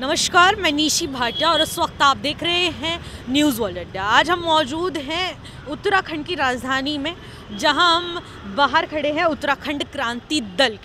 नमस्कार मैं निशी भाटिया और इस वक्त आप देख रहे हैं न्यूज़ वर्ल्ड अड्डा आज हम मौजूद हैं उत्तराखंड की राजधानी में जहां हम बाहर खड़े हैं उत्तराखंड क्रांति दल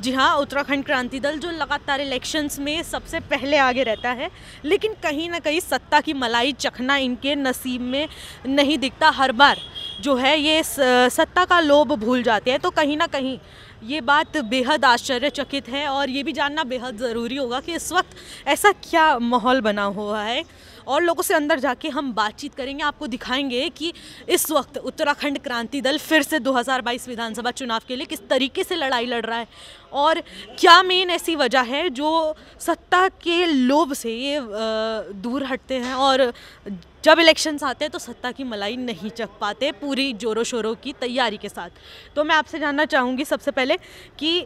जी हाँ उत्तराखंड क्रांति दल जो लगातार इलेक्शंस में सबसे पहले आगे रहता है लेकिन कहीं ना कहीं सत्ता की मलाई चखना इनके नसीब में नहीं दिखता हर बार जो है ये सत्ता का लोभ भूल जाते हैं तो कहीं ना कहीं ये बात बेहद आश्चर्यचकित है और ये भी जानना बेहद ज़रूरी होगा कि इस वक्त ऐसा क्या माहौल बना हुआ है और लोगों से अंदर जाके हम बातचीत करेंगे आपको दिखाएंगे कि इस वक्त उत्तराखंड क्रांति दल फिर से 2022 विधानसभा चुनाव के लिए किस तरीके से लड़ाई लड़ रहा है और क्या मेन ऐसी वजह है जो सत्ता के लोभ से ये दूर हटते हैं और जब इलेक्शंस आते हैं तो सत्ता की मलाई नहीं चख पाते पूरी जोरों शोरों की तैयारी के साथ तो मैं आपसे जानना चाहूँगी सबसे पहले कि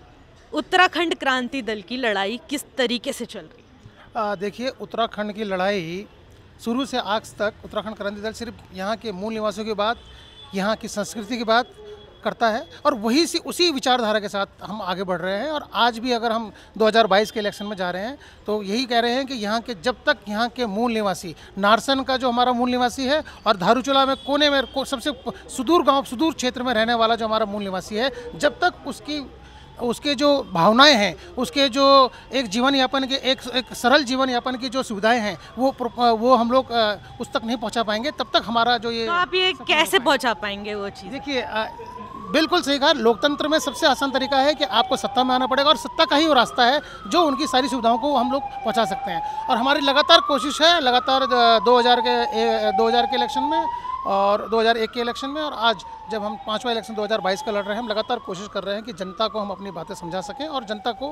उत्तराखंड क्रांति दल की लड़ाई किस तरीके से चल रही देखिए उत्तराखंड की लड़ाई शुरू से आज तक उत्तराखंड क्रांति दल सिर्फ यहाँ के मूल निवासियों की बात यहाँ की संस्कृति की बात करता है और वही से उसी विचारधारा के साथ हम आगे बढ़ रहे हैं और आज भी अगर हम 2022 के इलेक्शन में जा रहे हैं तो यही कह रहे हैं कि यहाँ के जब तक यहाँ के मूल निवासी नारसन का जो हमारा मूल निवासी है और धारूचूला में कोने में सबसे सुदूर गांव सुदूर क्षेत्र में रहने वाला जो हमारा मूल निवासी है जब तक उसकी उसके जो भावनाएं हैं उसके जो एक जीवन यापन के एक एक सरल जीवन यापन की जो सुविधाएं हैं वो वो हम लोग उस तक नहीं पहुंचा पाएंगे तब तक हमारा जो ये तो आप ये कैसे पहुंचा पाएंगे वो चीज़ देखिए बिल्कुल सही कहा लोकतंत्र में सबसे आसान तरीका है कि आपको सत्ता में आना पड़ेगा और सत्ता का ही वो रास्ता है जो उनकी सारी सुविधाओं को हम लोग पहुँचा सकते हैं और हमारी लगातार कोशिश है लगातार दो के दो के इलेक्शन में और 2001 के इलेक्शन में और आज जब हम पाँचवा इलेक्शन 2022 का लड़ रहे हैं हम लगातार कोशिश कर रहे हैं कि जनता को हम अपनी बातें समझा सकें और जनता को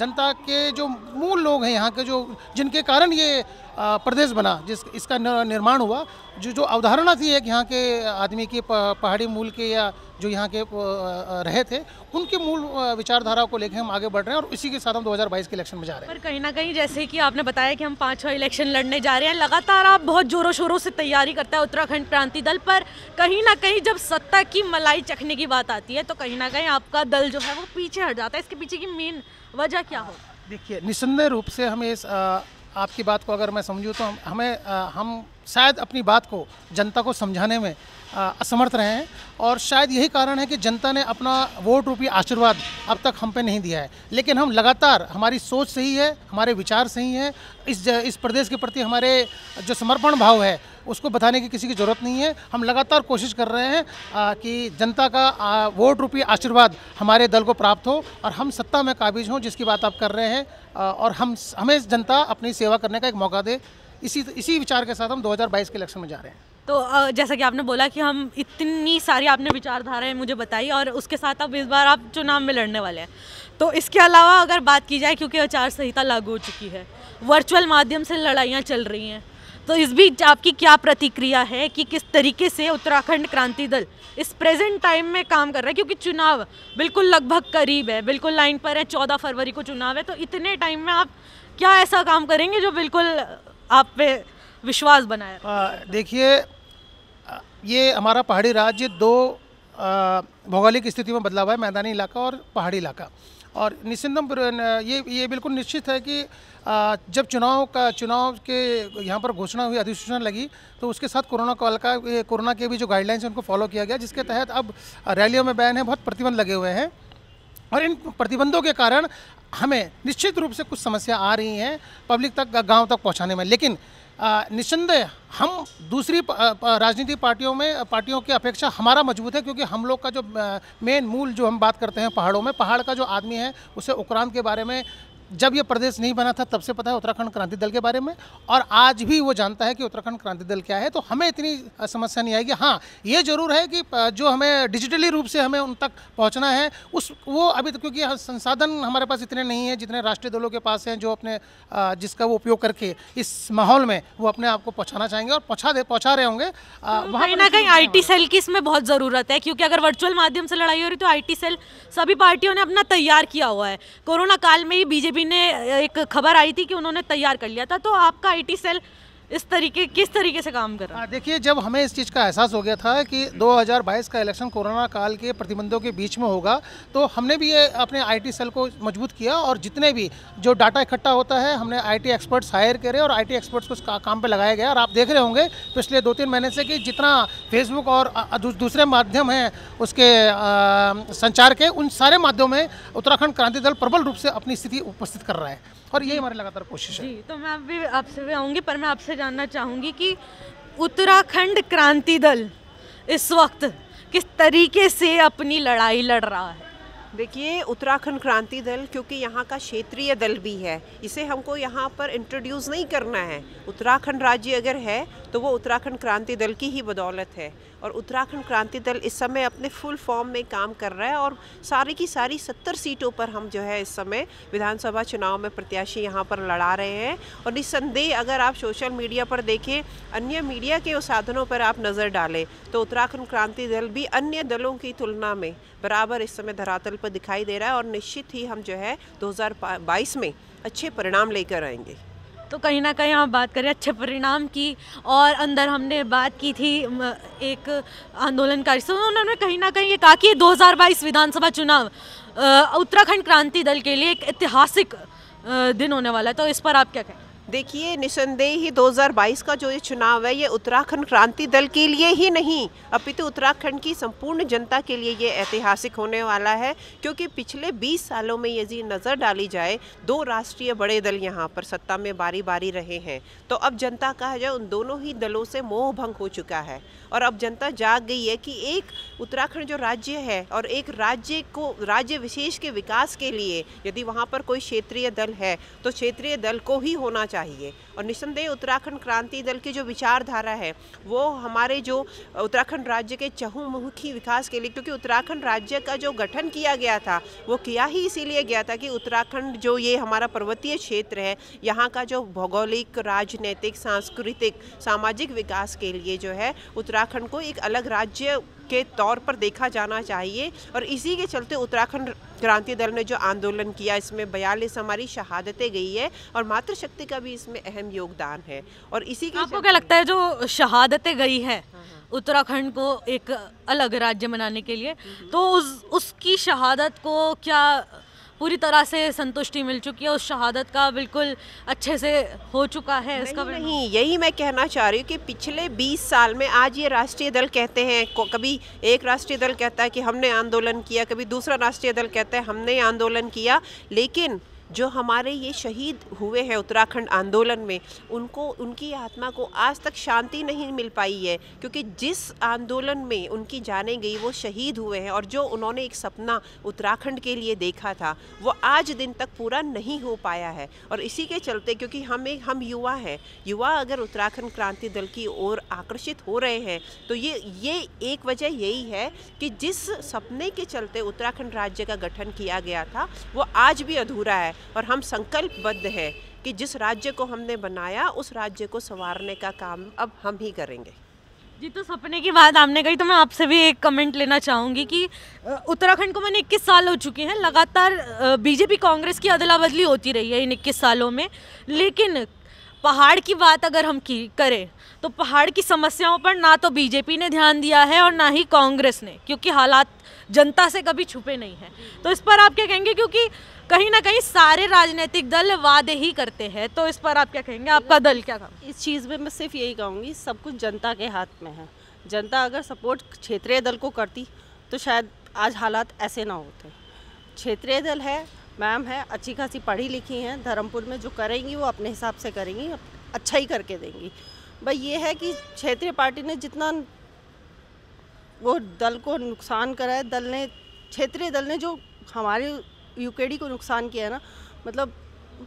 जनता के जो मूल लोग हैं यहाँ के जो जिनके कारण ये प्रदेश बना जिस इसका निर्माण हुआ जो जो अवधारणा थी एक यहाँ के आदमी की पहाड़ी मूल के या जो यहाँ के रहे थे उनके मूल विचारधारा को लेकर हम आगे बढ़ रहे हैं और इसी के साथ हम 2022 के इलेक्शन में जा रहे हैं पर कहीं ना कहीं जैसे कि आपने बताया कि हम पाँच छः इलेक्शन लड़ने जा रहे हैं लगातार आप बहुत जोरों शोरों से तैयारी करता है उत्तराखंड क्रांति दल पर कहीं ना कहीं जब सत्ता की मलाई चखने की बात आती है तो कहीं ना कहीं आपका दल जो है वो पीछे हट जाता है इसके पीछे की मेन वजह क्या हो देखिए निस्संदेह रूप से हमें इस आपकी बात को अगर मैं समझूँ तो हमें हम शायद अपनी बात को जनता को समझाने में असमर्थ रहे हैं और शायद यही कारण है कि जनता ने अपना वोट रूपी आशीर्वाद अब तक हम पे नहीं दिया है लेकिन हम लगातार हमारी सोच सही है हमारे विचार सही हैं इस इस प्रदेश के प्रति हमारे जो समर्पण भाव है उसको बताने की किसी की ज़रूरत नहीं है हम लगातार कोशिश कर रहे हैं आ, कि जनता का आ, वोट रूपी आशीर्वाद हमारे दल को प्राप्त हो और हम सत्ता में काबिज हों जिसकी बात आप कर रहे हैं आ, और हम हमें जनता अपनी सेवा करने का एक मौका दे इसी इसी विचार के साथ हम 2022 के इलेक्शन में जा रहे हैं तो जैसा कि आपने बोला कि हम इतनी सारी आपने विचारधाराएं मुझे बताई और उसके साथ अब इस बार आप चुनाव में लड़ने वाले हैं तो इसके अलावा अगर बात की जाए क्योंकि आचार संहिता लागू हो चुकी है वर्चुअल माध्यम से लड़ाइयाँ चल रही हैं तो इस बीच आपकी क्या प्रतिक्रिया है कि किस तरीके से उत्तराखंड क्रांति दल इस प्रेजेंट टाइम में काम कर रहा है क्योंकि चुनाव बिल्कुल लगभग करीब है बिल्कुल लाइन पर है चौदह फरवरी को चुनाव है तो इतने टाइम में आप क्या ऐसा काम करेंगे जो बिल्कुल आप पे विश्वास बनाए हाँ, देखिए ये हमारा पहाड़ी राज्य दो भौगोलिक स्थिति में बदलाव है मैदानी इलाका और पहाड़ी इलाका और निश्चिंतम ये ये बिल्कुल निश्चित है कि जब चुनाव का चुनाव के यहाँ पर घोषणा हुई अधिसूचना लगी तो उसके साथ कोरोना कॉल का कोरोना के भी जो गाइडलाइंस हैं उनको फॉलो किया गया जिसके तहत अब रैलियों में बैन है बहुत प्रतिबंध लगे हुए हैं और इन प्रतिबंधों के कारण हमें निश्चित रूप से कुछ समस्या आ रही हैं पब्लिक तक गांव तक पहुंचाने में लेकिन निसंदेह हम दूसरी राजनीति पार्टियों में पार्टियों की अपेक्षा हमारा मजबूत है क्योंकि हम लोग का जो मेन मूल जो हम बात करते हैं पहाड़ों में पहाड़ का जो आदमी है उसे उक्रांत के बारे में जब ये प्रदेश नहीं बना था तब से पता है उत्तराखंड क्रांति दल के बारे में और आज भी वो जानता है कि उत्तराखंड क्रांति दल क्या है तो हमें इतनी समस्या नहीं आएगी हाँ ये जरूर है कि जो हमें डिजिटली रूप से हमें उन तक पहुँचना है उस वो अभी तक क्योंकि संसाधन हमारे पास इतने नहीं है जितने राष्ट्रीय दलों के पास हैं जो अपने जिसका वो उपयोग करके इस माहौल में वो अपने आप को पहुँचाना चाहेंगे और पहुँचा दे पहुँचा रहे होंगे तो वहाँ कहीं ना कहीं आई हाँ। सेल की इसमें बहुत ज़रूरत है क्योंकि अगर वर्चुअल माध्यम से लड़ाई हो रही तो आई सेल सभी पार्टियों ने अपना तैयार किया हुआ है कोरोना काल में ही बीजेपी पीसीबी ने एक खबर आई थी कि उन्होंने तैयार कर लिया था तो आपका आईटी सेल इस तरीके किस तरीके से काम कर रहा है हाँ, देखिए जब हमें इस चीज़ का एहसास हो गया था कि 2022 का इलेक्शन कोरोना काल के प्रतिबंधों के बीच में होगा तो हमने भी ये अपने आईटी सेल को मजबूत किया और जितने भी जो डाटा इकट्ठा होता है हमने आईटी एक्सपर्ट्स हायर करे और आईटी एक्सपर्ट्स को का, काम पर लगाया गया और आप देख रहे होंगे पिछले दो तीन महीने से कि जितना फेसबुक और दूसरे माध्यम हैं उसके संचार के उन सारे माध्यम में उत्तराखंड क्रांति दल प्रबल रूप से अपनी स्थिति उपस्थित कर रहा है और ये हमारी लगातार कोशिश है तो मैं अभी आपसे भी आऊँगी पर मैं आपसे जानना चाहूँगी कि उत्तराखंड क्रांति दल इस वक्त किस तरीके से अपनी लड़ाई लड़ रहा है देखिए उत्तराखंड क्रांति दल क्योंकि यहाँ का क्षेत्रीय दल भी है इसे हमको यहाँ पर इंट्रोड्यूस नहीं करना है उत्तराखंड राज्य अगर है तो वो उत्तराखंड क्रांति दल की ही बदौलत है और उत्तराखंड क्रांति दल इस समय अपने फुल फॉर्म में काम कर रहा है और सारी की सारी सत्तर सीटों पर हम जो है इस समय विधानसभा चुनाव में प्रत्याशी यहाँ पर लड़ा रहे हैं और निस्संदेह अगर आप सोशल मीडिया पर देखें अन्य मीडिया के साधनों पर आप नज़र डालें तो उत्तराखंड क्रांति दल भी अन्य दलों की तुलना में बराबर इस समय धरातल पर दिखाई दे रहा है और निश्चित ही हम जो है दो में अच्छे परिणाम लेकर आएंगे तो कहीं ना कहीं हम बात करें अच्छे परिणाम की और अंदर हमने बात की थी एक आंदोलनकारी से उन्होंने कहीं ना कहीं ये कहा कि 2022 विधानसभा चुनाव उत्तराखंड क्रांति दल के लिए एक ऐतिहासिक दिन होने वाला है तो इस पर आप क्या कहें देखिए निसंदेह ही 2022 का जो ये चुनाव है ये उत्तराखंड क्रांति दल के लिए ही नहीं अपितु उत्तराखंड की संपूर्ण जनता के लिए ये ऐतिहासिक होने वाला है क्योंकि पिछले 20 सालों में यदि नज़र डाली जाए दो राष्ट्रीय बड़े दल यहाँ पर सत्ता में बारी बारी रहे हैं तो अब जनता का जो उन दोनों ही दलों से मोह भंग हो चुका है और अब जनता जाग गई है कि एक उत्तराखंड जो राज्य है और एक राज्य को राज्य विशेष के विकास के लिए यदि वहाँ पर कोई क्षेत्रीय दल है तो क्षेत्रीय दल को ही होना चाहिए चाहिए और निस्संदेह उत्तराखंड क्रांति दल की जो विचारधारा है वो हमारे जो उत्तराखंड राज्य के चहुमुखी विकास के लिए क्योंकि उत्तराखंड राज्य का जो गठन किया गया था वो किया ही इसीलिए गया था कि उत्तराखंड जो ये हमारा पर्वतीय क्षेत्र है यहाँ का जो भौगोलिक राजनैतिक सांस्कृतिक सामाजिक विकास के लिए जो है उत्तराखंड को एक अलग राज्य के तौर पर देखा जाना चाहिए और इसी के चलते उत्तराखंड क्रांति दल ने जो आंदोलन किया इसमें बयालीस हमारी शहादतें गई है और मातृशक्ति का भी इसमें अहम योगदान है और इसी के आपको क्या लगता है जो शहादतें गई है हाँ, हाँ। उत्तराखंड को एक अलग राज्य बनाने के लिए हम्म, हम्म। तो उस उसकी शहादत को क्या पूरी तरह से संतुष्टि मिल चुकी है उस शहादत का बिल्कुल अच्छे से हो चुका है इसका नहीं यही मैं कहना चाह रही हूँ कि पिछले 20 साल में आज ये राष्ट्रीय दल कहते हैं कभी एक राष्ट्रीय दल कहता है कि हमने आंदोलन किया कभी दूसरा राष्ट्रीय दल कहता है हमने आंदोलन किया लेकिन जो हमारे ये शहीद हुए हैं उत्तराखंड आंदोलन में उनको उनकी आत्मा को आज तक शांति नहीं मिल पाई है क्योंकि जिस आंदोलन में उनकी जाने गई वो शहीद हुए हैं और जो उन्होंने एक सपना उत्तराखंड के लिए देखा था वो आज दिन तक पूरा नहीं हो पाया है और इसी के चलते क्योंकि हम एक हम युवा हैं युवा अगर उत्तराखंड क्रांति दल की ओर आकर्षित हो रहे हैं तो ये ये एक वजह यही है कि जिस सपने के चलते उत्तराखंड राज्य का गठन किया गया था वो आज भी अधूरा है और हम संकल्पबद्ध हैं कि जिस राज्य को हमने बनाया उस राज्य को संवारने का काम अब हम ही करेंगे जी तो सपने की बात आपने कही तो मैं आपसे भी एक कमेंट लेना चाहूँगी कि उत्तराखंड को मैंने इक्कीस साल हो चुके हैं लगातार बीजेपी कांग्रेस की अदला बदली होती रही है इन इक्कीस सालों में लेकिन पहाड़ की बात अगर हम की करें तो पहाड़ की समस्याओं पर ना तो बीजेपी ने ध्यान दिया है और ना ही कांग्रेस ने क्योंकि हालात जनता से कभी छुपे नहीं हैं तो इस पर आप क्या कहेंगे क्योंकि कहीं ना कहीं सारे राजनीतिक दल वादे ही करते हैं तो इस पर आप क्या कहेंगे आपका दल क्या कहा इस चीज़ में मैं सिर्फ यही कहूँगी सब कुछ जनता के हाथ में है जनता अगर सपोर्ट क्षेत्रीय दल को करती तो शायद आज हालात ऐसे ना होते क्षेत्रीय दल है मैम है अच्छी खासी पढ़ी लिखी हैं धर्मपुर में जो करेंगी वो अपने हिसाब से करेंगी अच्छा ही करके देंगी भाई ये है कि क्षेत्रीय पार्टी ने जितना वो दल को नुकसान करा है दल ने क्षेत्रीय दल ने जो हमारे यूकेडी को नुकसान किया है ना मतलब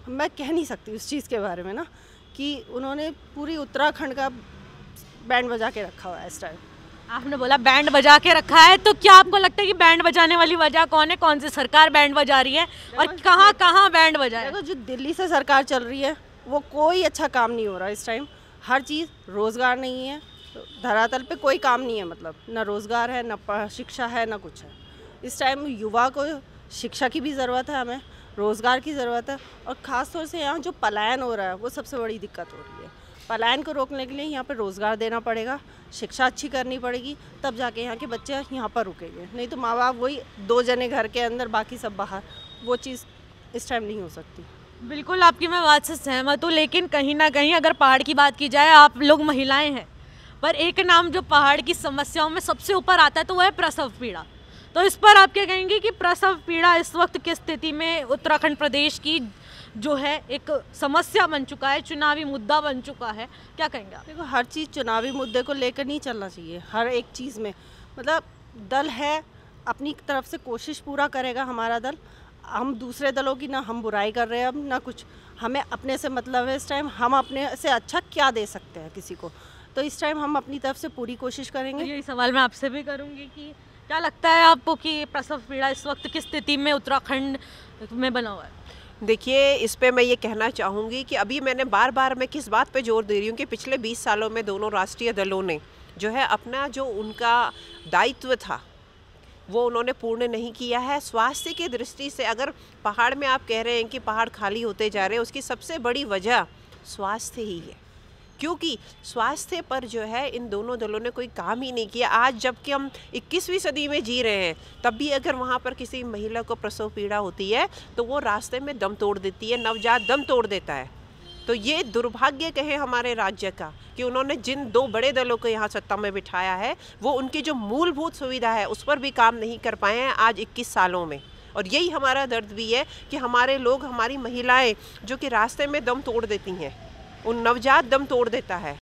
मैं कह नहीं सकती उस चीज़ के बारे में ना कि उन्होंने पूरी उत्तराखंड का बैंड बजा के रखा हुआ है इस टाइम आपने बोला बैंड बजा के रखा है तो क्या आपको लगता है कि बैंड बजाने वाली वजह कौन है कौन सी सरकार बैंड बजा रही है और कहाँ कहाँ बैंड बजा है तो जो दिल्ली से सरकार चल रही है वो कोई अच्छा काम नहीं हो रहा इस टाइम हर चीज़ रोज़गार नहीं है तो धरातल पे कोई काम नहीं है मतलब ना रोज़गार है ना शिक्षा है ना कुछ है इस टाइम युवा को शिक्षा की भी ज़रूरत है हमें रोज़गार की ज़रूरत है और ख़ास तौर से यहाँ जो पलायन हो रहा है वो सबसे बड़ी दिक्कत हो रही है पलायन को रोकने के लिए यहाँ पर रोज़गार देना पड़ेगा शिक्षा अच्छी करनी पड़ेगी तब जाके यहाँ के बच्चे यहाँ पर रुकेंगे नहीं तो माँ बाप वही दो जने घर के अंदर बाकी सब बाहर वो चीज़ इस टाइम नहीं हो सकती बिल्कुल आपकी मैं बात से सहमत हूँ लेकिन कहीं ना कहीं अगर पहाड़ की बात की जाए आप लोग महिलाएं हैं पर एक नाम जो पहाड़ की समस्याओं में सबसे ऊपर आता है तो वह है प्रसव पीड़ा तो इस पर आप क्या कहेंगे कि प्रसव पीड़ा इस वक्त की स्थिति में उत्तराखंड प्रदेश की जो है एक समस्या बन चुका है चुनावी मुद्दा बन चुका है क्या कहेंगे आप देखो हर चीज़ चुनावी मुद्दे को लेकर नहीं चलना चाहिए हर एक चीज़ में मतलब दल है अपनी तरफ से कोशिश पूरा करेगा हमारा दल हम दूसरे दलों की ना हम बुराई कर रहे हैं अब ना कुछ हमें अपने से मतलब है इस टाइम हम अपने से अच्छा क्या दे सकते हैं किसी को तो इस टाइम हम अपनी तरफ से पूरी कोशिश करेंगे तो यही सवाल मैं आपसे भी करूँगी कि क्या लगता है आपको कि प्रसव पीड़ा इस वक्त किस स्थिति में उत्तराखंड में बना हुआ है देखिए इस पे मैं ये कहना चाहूँगी कि अभी मैंने बार बार मैं किस बात पे जोर दे रही हूँ कि पिछले 20 सालों में दोनों राष्ट्रीय दलों ने जो है अपना जो उनका दायित्व था वो उन्होंने पूर्ण नहीं किया है स्वास्थ्य की दृष्टि से अगर पहाड़ में आप कह रहे हैं कि पहाड़ खाली होते जा रहे हैं उसकी सबसे बड़ी वजह स्वास्थ्य ही है क्योंकि स्वास्थ्य पर जो है इन दोनों दलों ने कोई काम ही नहीं किया आज जबकि हम 21वीं सदी में जी रहे हैं तब भी अगर वहाँ पर किसी महिला को प्रसव पीड़ा होती है तो वो रास्ते में दम तोड़ देती है नवजात दम तोड़ देता है तो ये दुर्भाग्य कहे हमारे राज्य का कि उन्होंने जिन दो बड़े दलों को यहाँ सत्ता में बिठाया है वो उनकी जो मूलभूत सुविधा है उस पर भी काम नहीं कर पाए हैं आज 21 सालों में और यही हमारा दर्द भी है कि हमारे लोग हमारी महिलाएं जो कि रास्ते में दम तोड़ देती हैं उन नवजात दम तोड़ देता है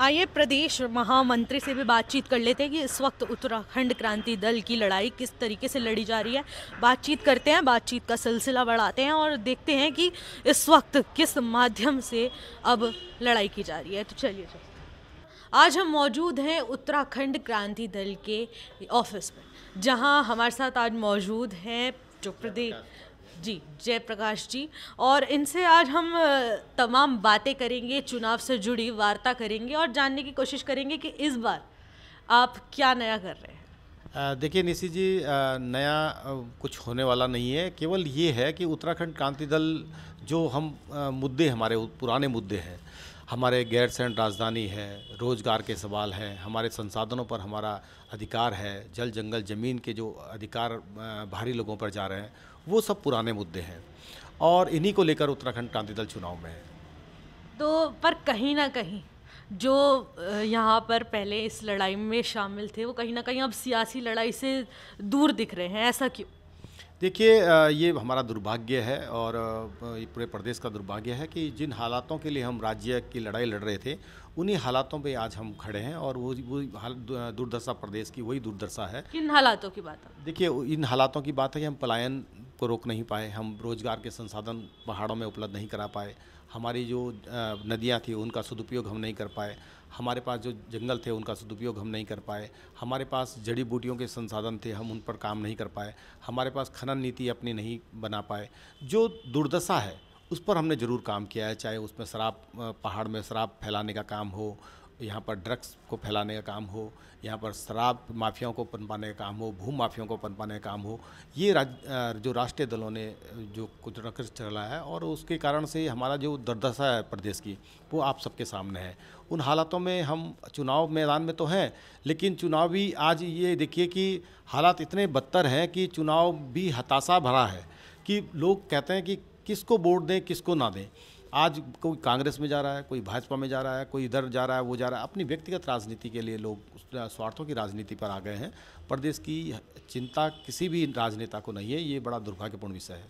आइए प्रदेश महामंत्री से भी बातचीत कर लेते हैं कि इस वक्त उत्तराखंड क्रांति दल की लड़ाई किस तरीके से लड़ी जा रही है बातचीत करते हैं बातचीत का सिलसिला बढ़ाते हैं और देखते हैं कि इस वक्त किस माध्यम से अब लड़ाई की जा रही है तो चलिए आज हम मौजूद हैं उत्तराखंड क्रांति दल के ऑफिस में जहां हमारे साथ आज मौजूद हैं जो प्रदेश जी जयप्रकाश जी और इनसे आज हम तमाम बातें करेंगे चुनाव से जुड़ी वार्ता करेंगे और जानने की कोशिश करेंगे कि इस बार आप क्या नया कर रहे हैं देखिए निशी जी नया कुछ होने वाला नहीं है केवल ये है कि उत्तराखंड क्रांति दल जो हम मुद्दे हमारे पुराने मुद्दे हैं हमारे गैर राजधानी है रोज़गार के सवाल हैं हमारे संसाधनों पर हमारा अधिकार है जल जंगल ज़मीन के जो अधिकार बाहरी लोगों पर जा रहे हैं वो सब पुराने मुद्दे हैं और इन्हीं को लेकर उत्तराखंड क्रांति दल चुनाव में है तो पर कहीं ना कहीं जो यहाँ पर पहले इस लड़ाई में शामिल थे वो कहीं ना कहीं अब सियासी लड़ाई से दूर दिख रहे हैं ऐसा क्यों देखिए ये हमारा दुर्भाग्य है और पूरे प्रदेश का दुर्भाग्य है कि जिन हालातों के लिए हम राज्य की लड़ाई लड़ रहे थे उन्हीं हालातों पे आज हम खड़े हैं और वो वो दुर्दशा प्रदेश की वही दुर्दशा है किन हालातों की बात है देखिए इन हालातों की बात है कि हम पलायन को रोक नहीं पाए हम रोज़गार के संसाधन पहाड़ों में उपलब्ध नहीं करा पाए हमारी जो नदियाँ थी उनका सदुपयोग हम नहीं कर पाए हमारे पास जो जंगल थे उनका सदुपयोग हम नहीं कर पाए हमारे पास जड़ी बूटियों के संसाधन थे हम उन पर काम नहीं कर पाए हमारे पास खनन नीति अपनी नहीं बना पाए जो दुर्दशा है उस पर हमने ज़रूर काम किया है चाहे उसमें शराब पहाड़ में शराब फैलाने का काम हो यहाँ पर ड्रग्स को फैलाने का काम हो यहाँ पर शराब माफियाओं को पनपाने का काम हो भू माफियाओं को पनपाने का काम हो ये राज, जो राष्ट्रीय दलों ने जो कुछ रकस चला है और उसके कारण से हमारा जो दुर्दशा है प्रदेश की वो आप सबके सामने है उन हालातों में हम चुनाव मैदान में तो हैं लेकिन चुनाव भी आज ये देखिए कि हालात इतने बदतर हैं कि चुनाव भी हताशा भरा है कि लोग कहते हैं कि किसको वोट दें किसको ना दें आज कोई कांग्रेस में जा रहा है कोई भाजपा में जा रहा है कोई इधर जा रहा है वो जा रहा है अपनी व्यक्तिगत राजनीति के लिए लोग स्वार्थों की राजनीति पर आ गए हैं प्रदेश की चिंता किसी भी राजनेता को नहीं है ये बड़ा दुर्भाग्यपूर्ण विषय है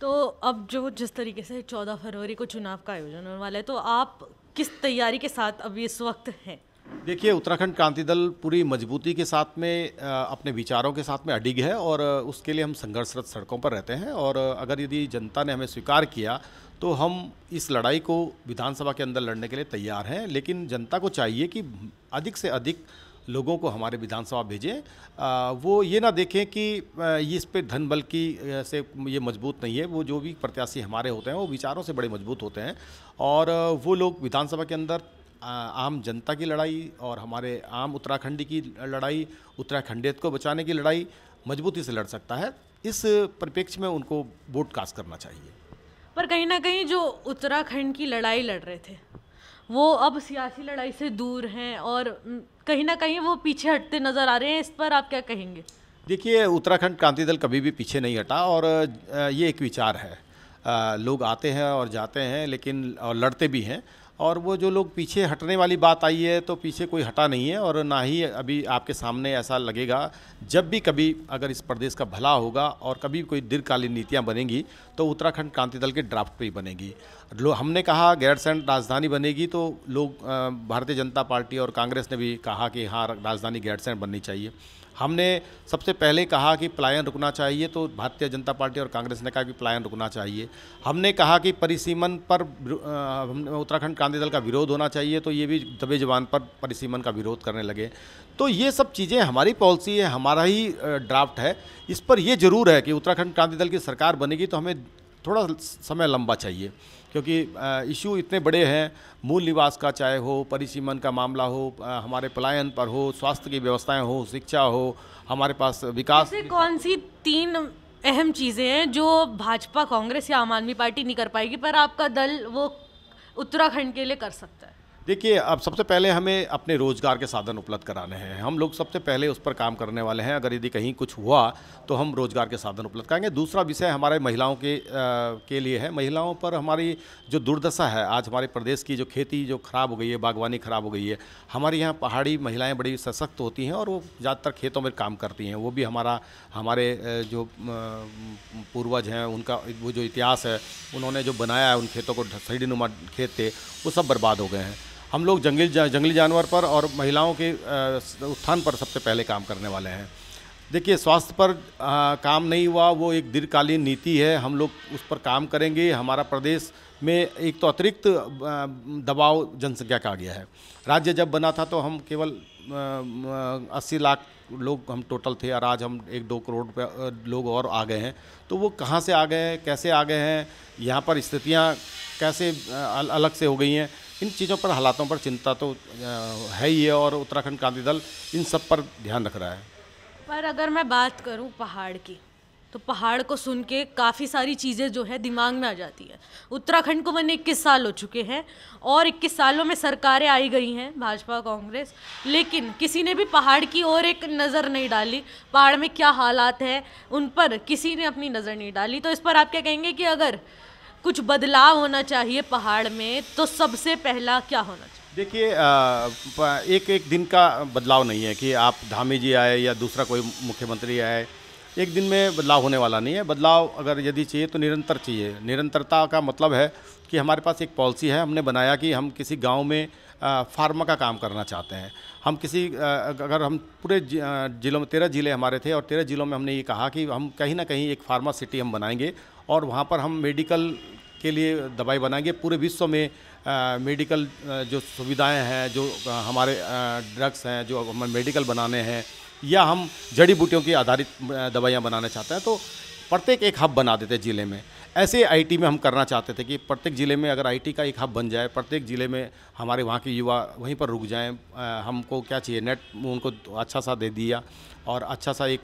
तो अब जो जिस तरीके से चौदह फरवरी को चुनाव का आयोजन होने वाला है तो आप किस तैयारी के साथ अब इस वक्त हैं देखिए उत्तराखंड क्रांति दल पूरी मजबूती के साथ में अपने विचारों के साथ में अडिग है और उसके लिए हम संघर्षरत सड़कों पर रहते हैं और अगर यदि जनता ने हमें स्वीकार किया तो हम इस लड़ाई को विधानसभा के अंदर लड़ने के लिए तैयार हैं लेकिन जनता को चाहिए कि अधिक से अधिक लोगों को हमारे विधानसभा भेजें वो ये ना देखें कि ये इस पर धन बल की से ये मजबूत नहीं है वो जो भी प्रत्याशी हमारे होते हैं वो विचारों से बड़े मजबूत होते हैं और वो लोग विधानसभा के अंदर आम जनता की लड़ाई और हमारे आम उत्तराखंडी की लड़ाई उत्तराखंडियत को बचाने की लड़ाई मजबूती से लड़ सकता है इस परिप्रेक्ष्य में उनको वोट कास्ट करना चाहिए पर कहीं ना कहीं जो उत्तराखंड की लड़ाई लड़ रहे थे वो अब सियासी लड़ाई से दूर हैं और कहीं ना कहीं वो पीछे हटते नज़र आ रहे हैं इस पर आप क्या कहेंगे देखिए उत्तराखंड क्रांति दल कभी भी पीछे नहीं हटा और ये एक विचार है लोग आते हैं और जाते हैं लेकिन और लड़ते भी हैं और वो जो लोग पीछे हटने वाली बात आई है तो पीछे कोई हटा नहीं है और ना ही अभी आपके सामने ऐसा लगेगा जब भी कभी अगर इस प्रदेश का भला होगा और कभी कोई दीर्घकालीन नीतियाँ बनेंगी तो उत्तराखंड क्रांति दल के ड्राफ्ट पे ही बनेगी हमने कहा गैरसैंड राजधानी बनेगी तो लोग भारतीय जनता पार्टी और कांग्रेस ने भी कहा कि हाँ राजधानी गैरसैंड बननी चाहिए हमने सबसे पहले कहा कि पलायन रुकना चाहिए तो भारतीय जनता पार्टी और कांग्रेस ने कहा कि पलायन रुकना चाहिए हमने कहा कि परिसीमन पर उत्तराखंड क्रांति दल का विरोध होना चाहिए तो ये भी दबे जवान पर परिसीमन का विरोध करने लगे तो ये सब चीज़ें हमारी पॉलिसी है हमारा ही ड्राफ्ट है इस पर यह ज़रूर है कि उत्तराखंड क्रांति दल की सरकार बनेगी तो हमें थोड़ा समय लंबा चाहिए क्योंकि इशू इतने बड़े हैं मूल निवास का चाहे हो परिसीमन का मामला हो हमारे पलायन पर हो स्वास्थ्य की व्यवस्थाएं हो शिक्षा हो हमारे पास विकास कौन सी तीन अहम चीज़ें हैं जो भाजपा कांग्रेस या आम आदमी पार्टी नहीं कर पाएगी पर आपका दल वो उत्तराखंड के लिए कर सकता है देखिए अब सबसे पहले हमें अपने रोज़गार के साधन उपलब्ध कराने हैं हम लोग सबसे पहले उस पर काम करने वाले हैं अगर यदि कहीं कुछ हुआ तो हम रोज़गार के साधन उपलब्ध कराएंगे दूसरा विषय हमारे महिलाओं के आ, के लिए है महिलाओं पर हमारी जो दुर्दशा है आज हमारे प्रदेश की जो खेती जो खराब हो गई है बागवानी खराब हो गई है हमारे यहाँ पहाड़ी महिलाएँ बड़ी सशक्त होती हैं और वो ज़्यादातर खेतों में काम करती हैं वो भी हमारा हमारे जो पूर्वज हैं उनका वो जो इतिहास है उन्होंने जो बनाया है उन खेतों को सही नुमा खेत थे वो सब बर्बाद हो गए हैं हम लोग जंगली जा, जंगली जानवर पर और महिलाओं के उत्थान पर सबसे पहले काम करने वाले हैं देखिए स्वास्थ्य पर आ, काम नहीं हुआ वो एक दीर्घकालीन नीति है हम लोग उस पर काम करेंगे हमारा प्रदेश में एक तो अतिरिक्त दबाव जनसंख्या का आ गया है राज्य जब बना था तो हम केवल अस्सी लाख लोग हम टोटल थे और आज हम एक दो करोड़ रुपये लोग और आ गए हैं तो वो कहाँ से आ गए हैं कैसे आ गए हैं यहाँ पर स्थितियाँ कैसे अलग से हो गई हैं इन चीज़ों पर हालातों पर चिंता तो है ही है और उत्तराखंड क्रांति दल इन सब पर ध्यान रख रहा है पर अगर मैं बात करूँ पहाड़ की तो पहाड़ को सुन के काफ़ी सारी चीज़ें जो है दिमाग में आ जाती है उत्तराखंड को मैंने इक्कीस साल हो चुके हैं और इक्कीस सालों में सरकारें आई गई हैं भाजपा कांग्रेस लेकिन किसी ने भी पहाड़ की ओर एक नज़र नहीं डाली पहाड़ में क्या हालात है उन पर किसी ने अपनी नज़र नहीं डाली तो इस पर आप क्या कहेंगे कि अगर कुछ बदलाव होना चाहिए पहाड़ में तो सबसे पहला क्या होना चाहिए देखिए एक एक दिन का बदलाव नहीं है कि आप धामी जी आए या दूसरा कोई मुख्यमंत्री आए एक दिन में बदलाव होने वाला नहीं है बदलाव अगर यदि चाहिए तो निरंतर चाहिए निरंतरता का मतलब है कि हमारे पास एक पॉलिसी है हमने बनाया कि हम किसी गांव में फार्मा का काम करना चाहते हैं हम किसी अगर हम पूरे जिलों में तेरह ज़िले हमारे थे और तेरह ज़िलों में हमने ये कहा कि हम कहीं ना कहीं एक फार्मा सिटी हम बनाएंगे और वहाँ पर हम मेडिकल के लिए दवाई बनाएंगे पूरे विश्व में आ, मेडिकल जो सुविधाएं हैं जो हमारे ड्रग्स हैं जो हम मेडिकल बनाने हैं या हम जड़ी बूटियों की आधारित दवाइयाँ बनाना चाहते हैं तो प्रत्येक एक हब बना देते ज़िले में ऐसे आईटी में हम करना चाहते थे कि प्रत्येक ज़िले में अगर आईटी का एक हब बन जाए प्रत्येक ज़िले में हमारे वहाँ के युवा वहीं पर रुक जाएँ हमको क्या चाहिए नेट उनको अच्छा सा दे दिया और अच्छा सा एक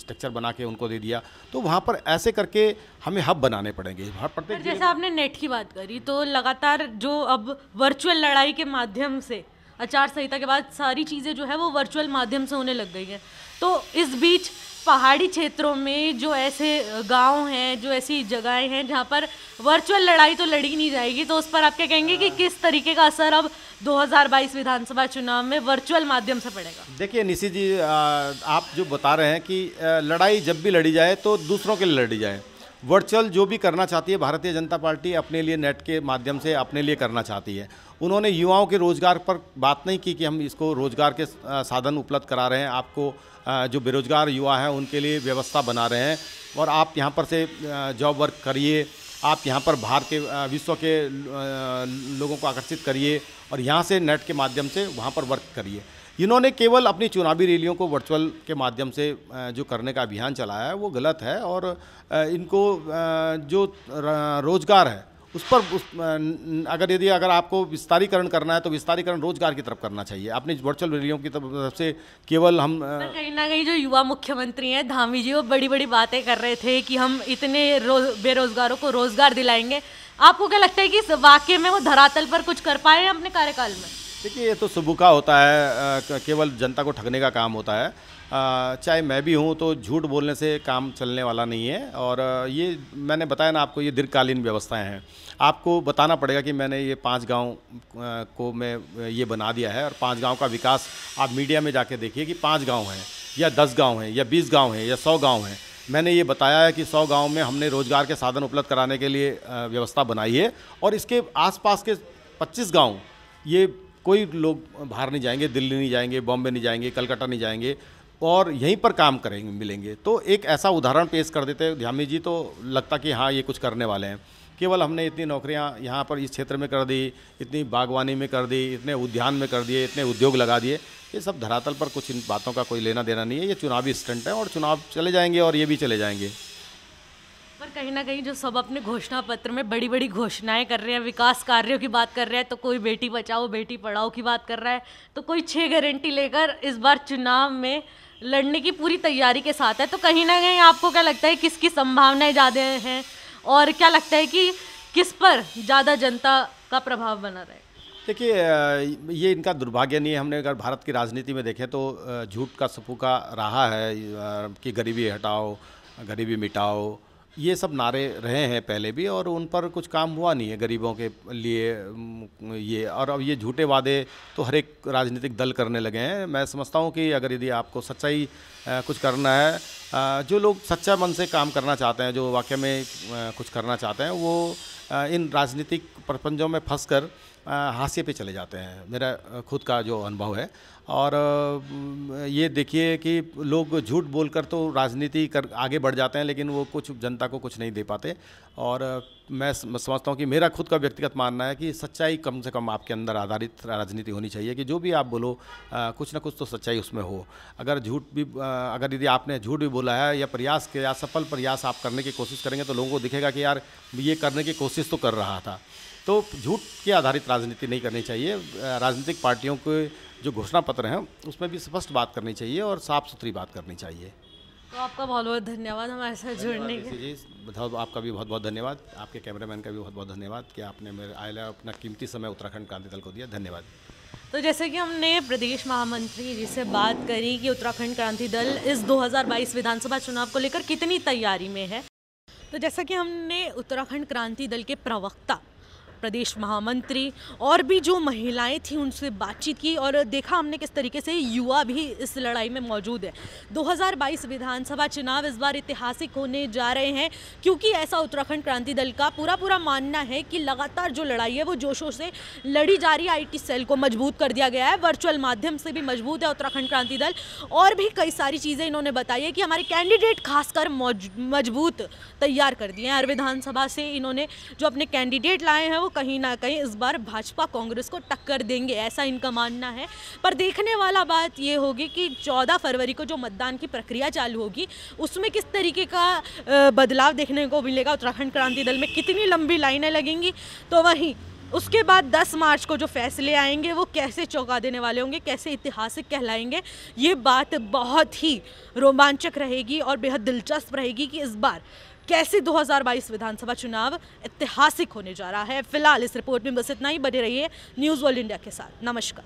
स्ट्रक्चर बना के उनको दे दिया तो वहाँ पर ऐसे करके हमें हब बनाने पड़ेंगे प्रत्येक जैसे आपने नेट की बात करी तो लगातार जो अब वर्चुअल लड़ाई के माध्यम से आचार संहिता के बाद सारी चीज़ें जो है वो वर्चुअल माध्यम से होने लग गई हैं तो इस बीच पहाड़ी क्षेत्रों में जो ऐसे गांव हैं जो ऐसी जगहें हैं जहां पर वर्चुअल लड़ाई तो लड़ी नहीं जाएगी तो उस पर आप क्या कहेंगे कि किस तरीके का असर अब 2022 विधानसभा चुनाव में वर्चुअल माध्यम से पड़ेगा देखिए निशी जी आप जो बता रहे हैं कि लड़ाई जब भी लड़ी जाए तो दूसरों के लिए लड़ी जाए वर्चुअल जो भी करना चाहती है भारतीय जनता पार्टी अपने लिए नेट के माध्यम से अपने लिए करना चाहती है उन्होंने युवाओं के रोज़गार पर बात नहीं की कि हम इसको रोज़गार के साधन उपलब्ध करा रहे हैं आपको जो बेरोज़गार युवा हैं उनके लिए व्यवस्था बना रहे हैं और आप यहाँ पर से जॉब वर्क करिए आप यहाँ पर बाहर के विश्व के लोगों को आकर्षित करिए और यहाँ से नेट के माध्यम से वहाँ पर वर्क करिए इन्होंने केवल अपनी चुनावी रैलियों को वर्चुअल के माध्यम से जो करने का अभियान चलाया है वो गलत है और इनको जो रोजगार है उस पर उस अगर यदि अगर आपको विस्तारीकरण करना है तो विस्तारीकरण रोजगार की तरफ करना चाहिए अपने वर्चुअल रैलियों की तरफ से केवल हम कहीं ना कहीं जो युवा मुख्यमंत्री हैं धामी जी वो बड़ी बड़ी बातें कर रहे थे कि हम इतने बेरोजगारों को रोजगार दिलाएंगे आपको क्या लगता है कि इस वाक्य में वो धरातल पर कुछ कर पाए हैं अपने कार्यकाल में देखिए ये तो सुबुका होता है केवल जनता को ठगने का काम होता है चाहे मैं भी हूँ तो झूठ बोलने से काम चलने वाला नहीं है और ये मैंने बताया ना आपको ये दीर्घकालीन व्यवस्थाएं हैं आपको बताना पड़ेगा कि मैंने ये पांच गांव को मैं ये बना दिया है और पांच गांव का विकास आप मीडिया में जाके देखिए कि पांच गांव हैं या दस गांव हैं या बीस गांव हैं या सौ गांव हैं मैंने ये बताया है कि सौ गाँव में हमने रोज़गार के साधन उपलब्ध कराने के लिए व्यवस्था बनाई है और इसके आस के पच्चीस गाँव ये कोई लोग बाहर नहीं जाएंगे दिल्ली नहीं जाएंगे बॉम्बे नहीं जाएंगे कलकत्ता नहीं जाएंगे और यहीं पर काम करेंगे मिलेंगे तो एक ऐसा उदाहरण पेश कर देते ध्यामी जी तो लगता कि हाँ ये कुछ करने वाले हैं केवल हमने इतनी नौकरियां यहाँ पर इस क्षेत्र में कर दी इतनी बागवानी में कर दी इतने उद्यान में कर दिए इतने उद्योग लगा दिए ये सब धरातल पर कुछ इन बातों का कोई लेना देना नहीं है ये चुनावी स्टंट है और चुनाव चले जाएंगे और ये भी चले जाएंगे पर कहीं ना कहीं जो सब अपने घोषणा पत्र में बड़ी बड़ी घोषणाएं कर रहे हैं विकास कार्यों की बात कर रहे हैं तो कोई बेटी बचाओ बेटी पढ़ाओ की बात कर रहा है तो कोई छः गारंटी लेकर इस बार चुनाव में लड़ने की पूरी तैयारी के साथ है तो कहीं ना कहीं आपको क्या लगता है किसकी संभावनाएं ज़्यादा हैं और क्या लगता है कि किस पर ज़्यादा जनता का प्रभाव बना रहे देखिए ये इनका दुर्भाग्य नहीं है हमने अगर भारत की राजनीति में देखें तो झूठ का सपू का रहा है कि गरीबी हटाओ गरीबी मिटाओ ये सब नारे रहे हैं पहले भी और उन पर कुछ काम हुआ नहीं है गरीबों के लिए ये और अब ये झूठे वादे तो हर एक राजनीतिक दल करने लगे हैं मैं समझता हूँ कि अगर यदि आपको सच्चाई कुछ करना है जो लोग सच्चा मन से काम करना चाहते हैं जो वाक्य में कुछ करना चाहते हैं वो इन राजनीतिक प्रपंचों में फंस कर हाशिए पे चले जाते हैं मेरा खुद का जो अनुभव है और ये देखिए कि लोग झूठ बोलकर तो राजनीति कर आगे बढ़ जाते हैं लेकिन वो कुछ जनता को कुछ नहीं दे पाते और मैं समझता हूँ कि मेरा खुद का व्यक्तिगत मानना है कि सच्चाई कम से कम आपके अंदर आधारित राजनीति होनी चाहिए कि जो भी आप बोलो आ, कुछ ना कुछ तो सच्चाई उसमें हो अगर झूठ भी आ, अगर यदि आपने झूठ भी बोला है या प्रयास किया सफल प्रयास आप करने की कोशिश करेंगे तो लोगों को दिखेगा कि यार ये करने की कोशिश तो कर रहा था तो झूठ के आधारित राजनीति नहीं करनी चाहिए राजनीतिक पार्टियों के जो घोषणा पत्र हैं उसमें भी स्पष्ट बात करनी चाहिए और साफ सुथरी बात करनी चाहिए तो आपका बहुत बहुत धन्यवाद हमारे साथ जुड़ने के जी आपका भी बहुत बहुत धन्यवाद आपके कैमरामैन का भी बहुत बहुत धन्यवाद कि आपने मेरे आयला अपना कीमती समय उत्तराखंड क्रांति दल को दिया धन्यवाद तो जैसे कि हमने प्रदेश महामंत्री जी से बात करी कि उत्तराखंड क्रांति दल इस 2022 विधानसभा चुनाव को लेकर कितनी तैयारी में है तो जैसा कि हमने उत्तराखंड क्रांति दल के प्रवक्ता प्रदेश महामंत्री और भी जो महिलाएं थीं उनसे बातचीत की और देखा हमने किस तरीके से युवा भी इस लड़ाई में मौजूद है 2022 विधानसभा चुनाव इस बार ऐतिहासिक होने जा रहे हैं क्योंकि ऐसा उत्तराखंड क्रांति दल का पूरा पूरा मानना है कि लगातार जो लड़ाई है वो जोशों से लड़ी जा रही है आई सेल को मजबूत कर दिया गया है वर्चुअल माध्यम से भी मजबूत है उत्तराखंड क्रांति दल और भी कई सारी चीज़ें इन्होंने बताई है कि हमारे कैंडिडेट खासकर मजबूत तैयार कर दिए हैं हर विधानसभा से इन्होंने जो अपने कैंडिडेट लाए हैं कहीं ना कहीं इस बार भाजपा कांग्रेस को टक्कर देंगे ऐसा इनका मानना है पर देखने वाला बात ये होगी कि 14 फरवरी को जो मतदान की प्रक्रिया चालू होगी उसमें किस तरीके का बदलाव देखने को मिलेगा उत्तराखंड क्रांति दल में कितनी लंबी लाइनें लगेंगी तो वहीं उसके बाद 10 मार्च को जो फैसले आएंगे वो कैसे चौंका देने वाले होंगे कैसे ऐतिहासिक कहलाएंगे ये बात बहुत ही रोमांचक रहेगी और बेहद दिलचस्प रहेगी कि इस बार कैसे 2022 विधानसभा चुनाव ऐतिहासिक होने जा रहा है फिलहाल इस रिपोर्ट में बस इतना ही बने रहिए न्यूज़ वर्ल्ड इंडिया के साथ नमस्कार